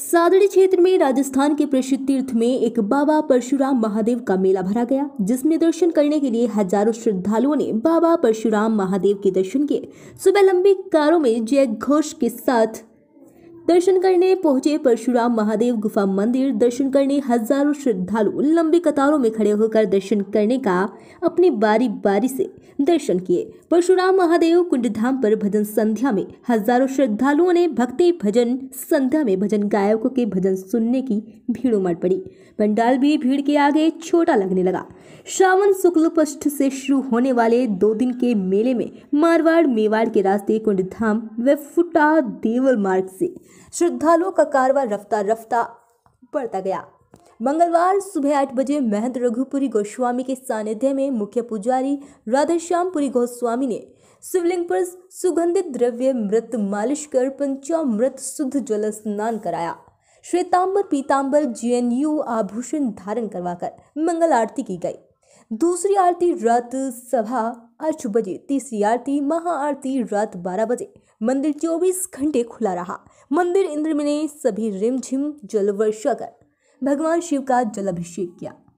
सादड़ी क्षेत्र में राजस्थान के प्रसिद्ध तीर्थ में एक बाबा परशुराम महादेव का मेला भरा गया जिसमें दर्शन करने के लिए हजारों श्रद्धालुओं ने बाबा परशुराम महादेव के दर्शन किए सुबह लंबी कारों में जय घोष के साथ दर्शन करने पहुंचे परशुराम महादेव गुफा मंदिर दर्शन करने हजारों श्रद्धालु लंबी कतारों में खड़े होकर दर्शन करने का अपनी बारी बारी से दर्शन किए परशुराम महादेव कुंड धाम पर भजन संध्या में हजारों श्रद्धालुओं ने भक्ति भजन संध्या में भजन गायकों के भजन सुनने की भीड़ उमड़ पड़ी पंडाल भी भीड़ के आगे छोटा लगने लगा श्रावण शुक्ल पष्ट से शुरू होने वाले दो दिन के मेले में मारवाड़ मेवाड़ के रास्ते कुंड धाम व फुटा देवल मार्ग से श्रद्धालुओं का कारवा रफ्ता रफ्ता बढ़ता गया मंगलवार सुबह आठ बजे महंत रघुपुरी गोस्वामी के सानिध्य में मुख्य पुजारी राधेश्यामपुरी गोस्वामी ने शिवलिंग पर सुगंधित द्रव्य मृत मालिश कर पंचामृत शुद्ध जल स्नान कराया श्वेतांबर पीतांबर जीएनयू आभूषण धारण करवाकर मंगल आरती की गई दूसरी आरती रात सभा आठ बजे तीसरी आरती महाआरती रात बारह बजे मंदिर चौबीस घंटे खुला रहा मंदिर इंद्र ने सभी रिमझिम जल वर्षा कर भगवान शिव का जलाभिषेक किया